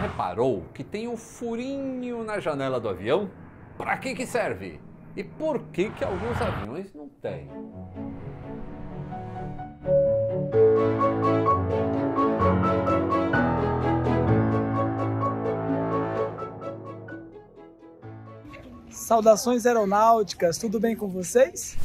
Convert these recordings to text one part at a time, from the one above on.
reparou que tem um furinho na janela do avião? Para que que serve? E por que que alguns aviões não têm? Saudações aeronáuticas, tudo bem com vocês?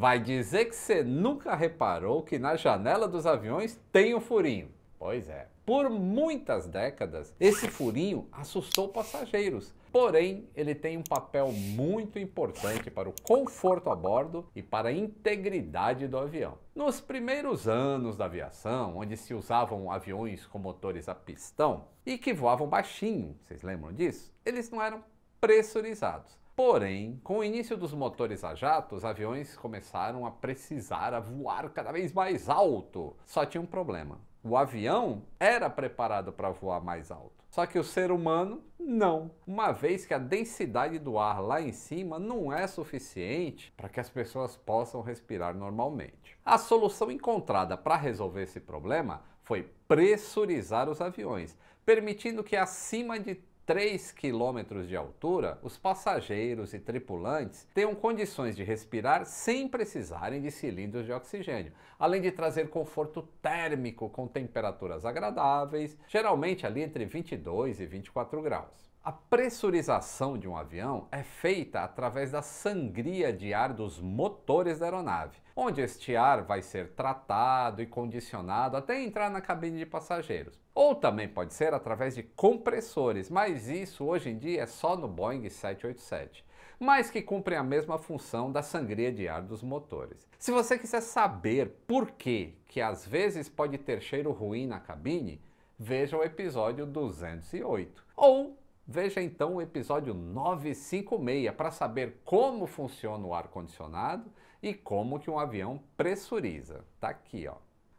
Vai dizer que você nunca reparou que na janela dos aviões tem um furinho. Pois é. Por muitas décadas, esse furinho assustou passageiros. Porém, ele tem um papel muito importante para o conforto a bordo e para a integridade do avião. Nos primeiros anos da aviação, onde se usavam aviões com motores a pistão e que voavam baixinho, vocês lembram disso? Eles não eram pressurizados. Porém, com o início dos motores a jato, os aviões começaram a precisar a voar cada vez mais alto. Só tinha um problema. O avião era preparado para voar mais alto. Só que o ser humano não, uma vez que a densidade do ar lá em cima não é suficiente para que as pessoas possam respirar normalmente. A solução encontrada para resolver esse problema foi pressurizar os aviões, permitindo que acima de 3 quilômetros de altura, os passageiros e tripulantes tenham condições de respirar sem precisarem de cilindros de oxigênio, além de trazer conforto térmico com temperaturas agradáveis, geralmente ali entre 22 e 24 graus. A pressurização de um avião é feita através da sangria de ar dos motores da aeronave, onde este ar vai ser tratado e condicionado até entrar na cabine de passageiros. Ou também pode ser através de compressores, mas isso hoje em dia é só no Boeing 787 mas que cumprem a mesma função da sangria de ar dos motores. Se você quiser saber por que, que às vezes pode ter cheiro ruim na cabine, veja o episódio 208. Ou Veja então o episódio 956 para saber como funciona o ar-condicionado e como que um avião pressuriza. Tá aqui, ó.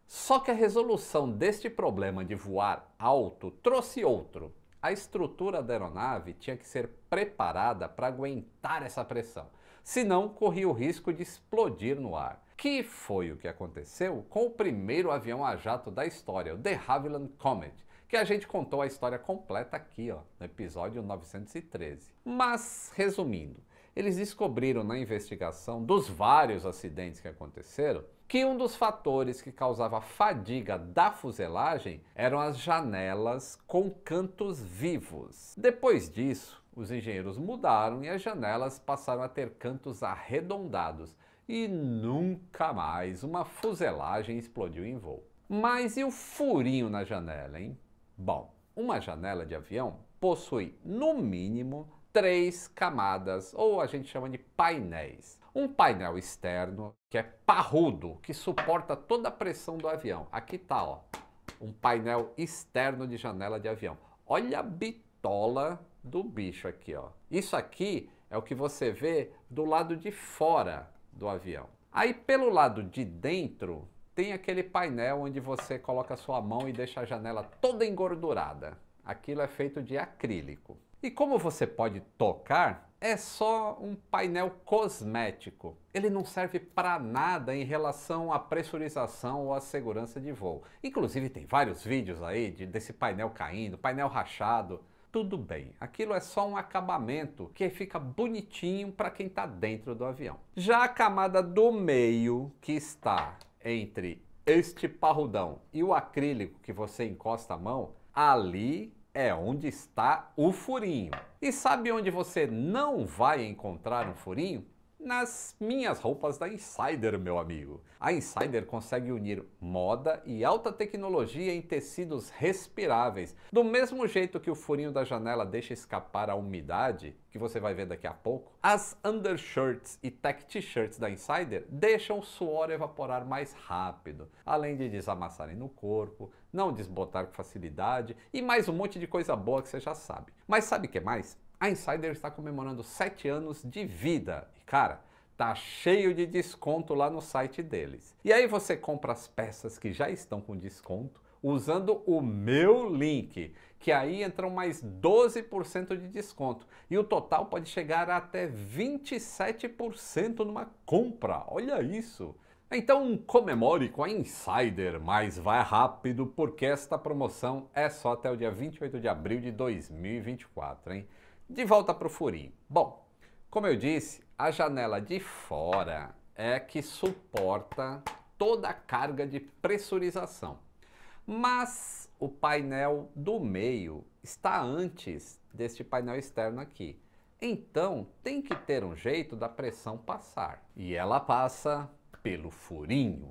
Só que a resolução deste problema de voar alto trouxe outro. A estrutura da aeronave tinha que ser preparada para aguentar essa pressão, senão corria o risco de explodir no ar que foi o que aconteceu com o primeiro avião a jato da história, o de Havilland Comet, que a gente contou a história completa aqui, ó, no episódio 913. Mas, resumindo, eles descobriram na investigação dos vários acidentes que aconteceram que um dos fatores que causava fadiga da fuselagem eram as janelas com cantos vivos. Depois disso, os engenheiros mudaram e as janelas passaram a ter cantos arredondados e nunca mais uma fuselagem explodiu em voo. Mas e o furinho na janela, hein? Bom, uma janela de avião possui no mínimo três camadas, ou a gente chama de painéis. Um painel externo, que é parrudo, que suporta toda a pressão do avião. Aqui tá, ó, um painel externo de janela de avião. Olha a bitola do bicho aqui, ó. Isso aqui é o que você vê do lado de fora do avião. Aí pelo lado de dentro tem aquele painel onde você coloca a sua mão e deixa a janela toda engordurada. Aquilo é feito de acrílico. E como você pode tocar, é só um painel cosmético. Ele não serve para nada em relação à pressurização ou à segurança de voo. Inclusive tem vários vídeos aí de, desse painel caindo, painel rachado tudo bem. Aquilo é só um acabamento que fica bonitinho para quem está dentro do avião. Já a camada do meio, que está entre este parrudão e o acrílico que você encosta a mão, ali é onde está o furinho. E sabe onde você não vai encontrar um furinho? nas minhas roupas da Insider, meu amigo. A Insider consegue unir moda e alta tecnologia em tecidos respiráveis. Do mesmo jeito que o furinho da janela deixa escapar a umidade, que você vai ver daqui a pouco, as undershirts e tech t-shirts da Insider deixam o suor evaporar mais rápido, além de desamassarem no corpo, não desbotar com facilidade e mais um monte de coisa boa que você já sabe. Mas sabe o que mais? a Insider está comemorando 7 anos de vida. E cara, tá cheio de desconto lá no site deles. E aí você compra as peças que já estão com desconto usando o meu link, que aí entram mais 12% de desconto. E o total pode chegar a até 27% numa compra. Olha isso! Então comemore com a Insider, mas vai rápido porque esta promoção é só até o dia 28 de abril de 2024, hein? De volta para o furinho. Bom, como eu disse, a janela de fora é que suporta toda a carga de pressurização. Mas o painel do meio está antes deste painel externo aqui. Então tem que ter um jeito da pressão passar. E ela passa pelo furinho.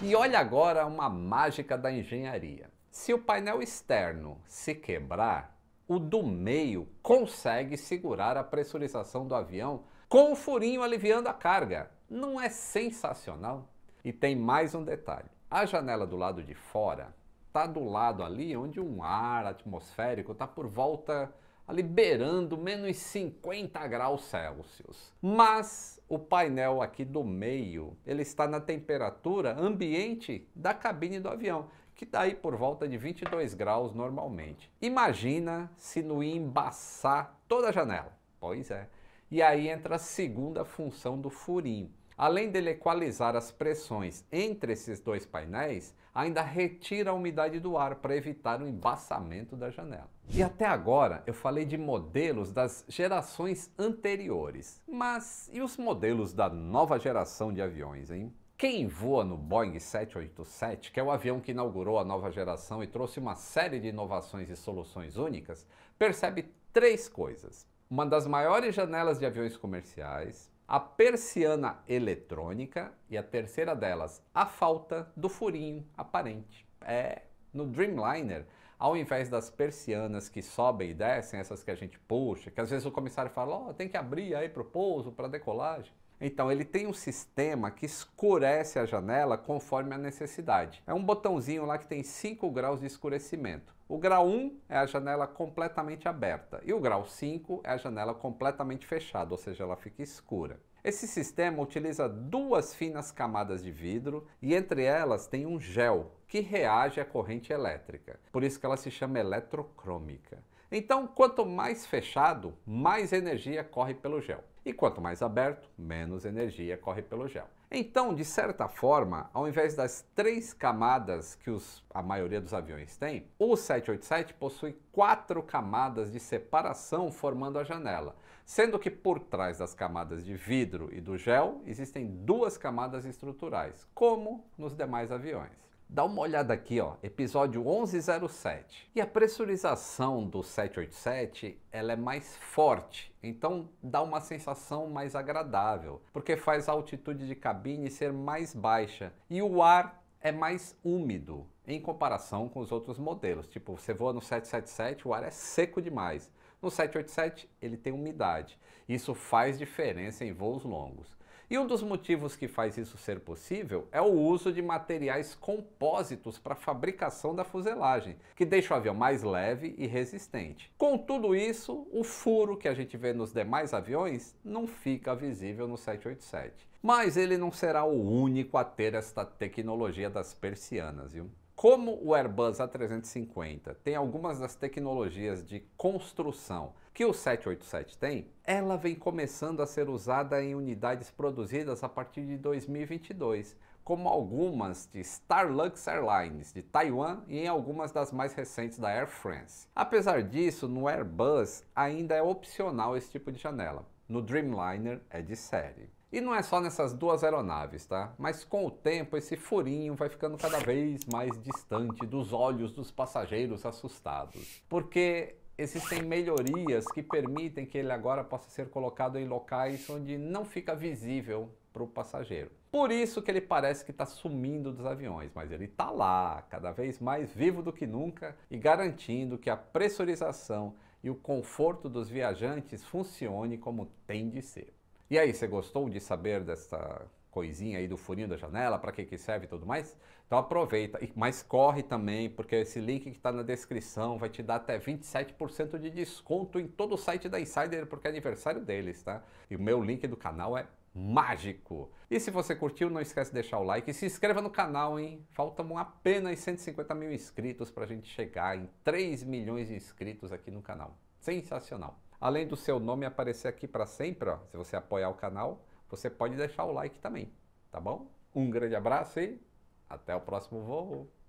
E olha agora uma mágica da engenharia. Se o painel externo se quebrar, o do meio consegue segurar a pressurização do avião com o furinho aliviando a carga. Não é sensacional? E tem mais um detalhe: a janela do lado de fora está do lado ali onde um ar atmosférico está por volta liberando menos 50 graus Celsius. Mas o painel aqui do meio, ele está na temperatura ambiente da cabine do avião que dá aí por volta de 22 graus normalmente. Imagina se não ia embaçar toda a janela. Pois é. E aí entra a segunda função do furinho. Além dele equalizar as pressões entre esses dois painéis, ainda retira a umidade do ar para evitar o embaçamento da janela. E até agora eu falei de modelos das gerações anteriores, mas e os modelos da nova geração de aviões, hein? Quem voa no Boeing 787, que é o avião que inaugurou a nova geração e trouxe uma série de inovações e soluções únicas, percebe três coisas: uma das maiores janelas de aviões comerciais, a persiana eletrônica e a terceira delas, a falta do furinho aparente. É, no Dreamliner, ao invés das persianas que sobem e descem, essas que a gente puxa, que às vezes o comissário fala, ó, oh, tem que abrir aí para o pouso, para decolagem. Então, ele tem um sistema que escurece a janela conforme a necessidade. É um botãozinho lá que tem 5 graus de escurecimento. O grau 1 é a janela completamente aberta e o grau 5 é a janela completamente fechada, ou seja, ela fica escura. Esse sistema utiliza duas finas camadas de vidro e entre elas tem um gel que reage à corrente elétrica. Por isso que ela se chama eletrocrômica. Então, quanto mais fechado, mais energia corre pelo gel. E quanto mais aberto, menos energia corre pelo gel. Então, de certa forma, ao invés das três camadas que os, a maioria dos aviões tem, o 787 possui quatro camadas de separação formando a janela, sendo que por trás das camadas de vidro e do gel existem duas camadas estruturais, como nos demais aviões. Dá uma olhada aqui, ó, episódio 1107. E a pressurização do 787, ela é mais forte, então dá uma sensação mais agradável, porque faz a altitude de cabine ser mais baixa e o ar é mais úmido em comparação com os outros modelos. Tipo, você voa no 777, o ar é seco demais. No 787, ele tem umidade. Isso faz diferença em voos longos. E um dos motivos que faz isso ser possível é o uso de materiais compósitos para a fabricação da fuselagem, que deixa o avião mais leve e resistente. Com tudo isso, o furo que a gente vê nos demais aviões não fica visível no 787. Mas ele não será o único a ter esta tecnologia das persianas, viu? Como o Airbus A350 tem algumas das tecnologias de construção que o 787 tem, ela vem começando a ser usada em unidades produzidas a partir de 2022, como algumas de Starlux Airlines de Taiwan e em algumas das mais recentes da Air France. Apesar disso, no Airbus ainda é opcional esse tipo de janela. No Dreamliner é de série. E não é só nessas duas aeronaves, tá? Mas com o tempo esse furinho vai ficando cada vez mais distante dos olhos dos passageiros assustados. Porque existem melhorias que permitem que ele agora possa ser colocado em locais onde não fica visível para o passageiro. Por isso que ele parece que está sumindo dos aviões, mas ele está lá, cada vez mais vivo do que nunca e garantindo que a pressurização e o conforto dos viajantes funcione como tem de ser. E aí, você gostou de saber dessa coisinha aí do furinho da janela, para que, que serve e tudo mais? Então aproveita, mas corre também, porque esse link que está na descrição vai te dar até 27% de desconto em todo o site da Insider, porque é aniversário deles, tá? E o meu link do canal é mágico. E se você curtiu, não esquece de deixar o like e se inscreva no canal, hein? Faltam apenas 150 mil inscritos para a gente chegar em 3 milhões de inscritos aqui no canal. Sensacional! Além do seu nome aparecer aqui para sempre, ó, se você apoiar o canal, você pode deixar o like também, tá bom? Um grande abraço e até o próximo voo!